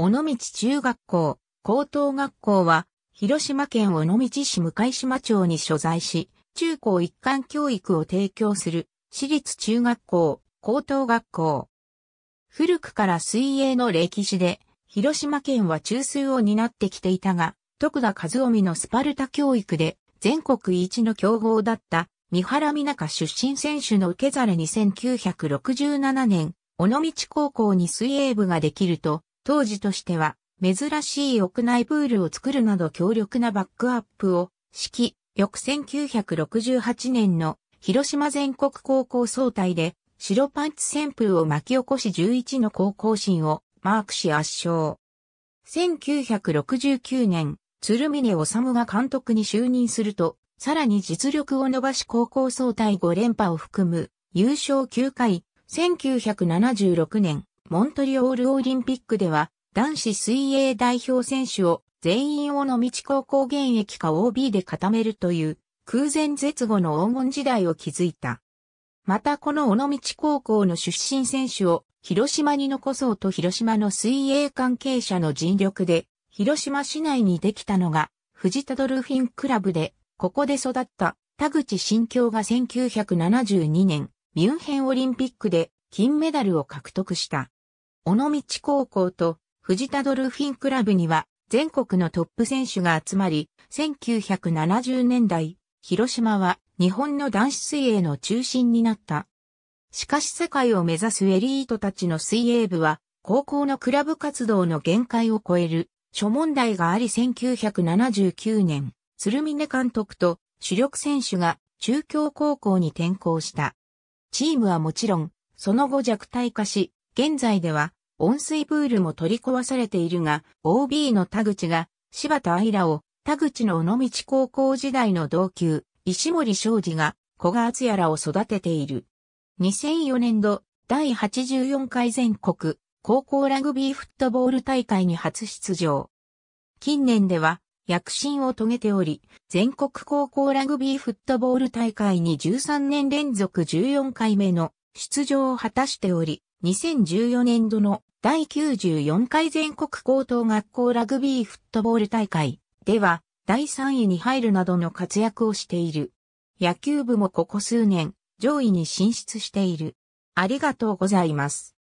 尾道中学校、高等学校は、広島県尾道市向島町に所在し、中高一貫教育を提供する、私立中学校、高等学校。古くから水泳の歴史で、広島県は中枢を担ってきていたが、徳田和臣のスパルタ教育で、全国一の強豪だった、三原美中出身選手の受け皿2 9 6 7年、尾道高校に水泳部ができると、当時としては、珍しい屋内プールを作るなど強力なバックアップを、指揮、翌1968年の広島全国高校総体で、白パンツ旋風を巻き起こし11の高校審をマークし圧勝。1969年、鶴峰治が監督に就任すると、さらに実力を伸ばし高校総体5連覇を含む優勝9回、1976年、モントリオールオリンピックでは、男子水泳代表選手を全員を道高校現役か OB で固めるという空前絶後の黄金時代を築いた。またこの尾道高校の出身選手を広島に残そうと広島の水泳関係者の尽力で広島市内にできたのが藤田ドルフィンクラブでここで育った田口新京が1972年ミュンヘンオリンピックで金メダルを獲得した。尾道高校と藤田ドルフィンクラブには全国のトップ選手が集まり、1970年代、広島は日本の男子水泳の中心になった。しかし世界を目指すエリートたちの水泳部は、高校のクラブ活動の限界を超える諸問題があり1979年、鶴峰監督と主力選手が中京高校に転校した。チームはもちろん、その後弱体化し、現在では温水プールも取り壊されているが、OB の田口が、柴田愛らを、田口の尾道高校時代の同級、石森昌司が、小川敦也らを育てている。2004年度、第84回全国、高校ラグビーフットボール大会に初出場。近年では、躍進を遂げており、全国高校ラグビーフットボール大会に13年連続14回目の出場を果たしており、2014年度の第94回全国高等学校ラグビーフットボール大会では第3位に入るなどの活躍をしている。野球部もここ数年上位に進出している。ありがとうございます。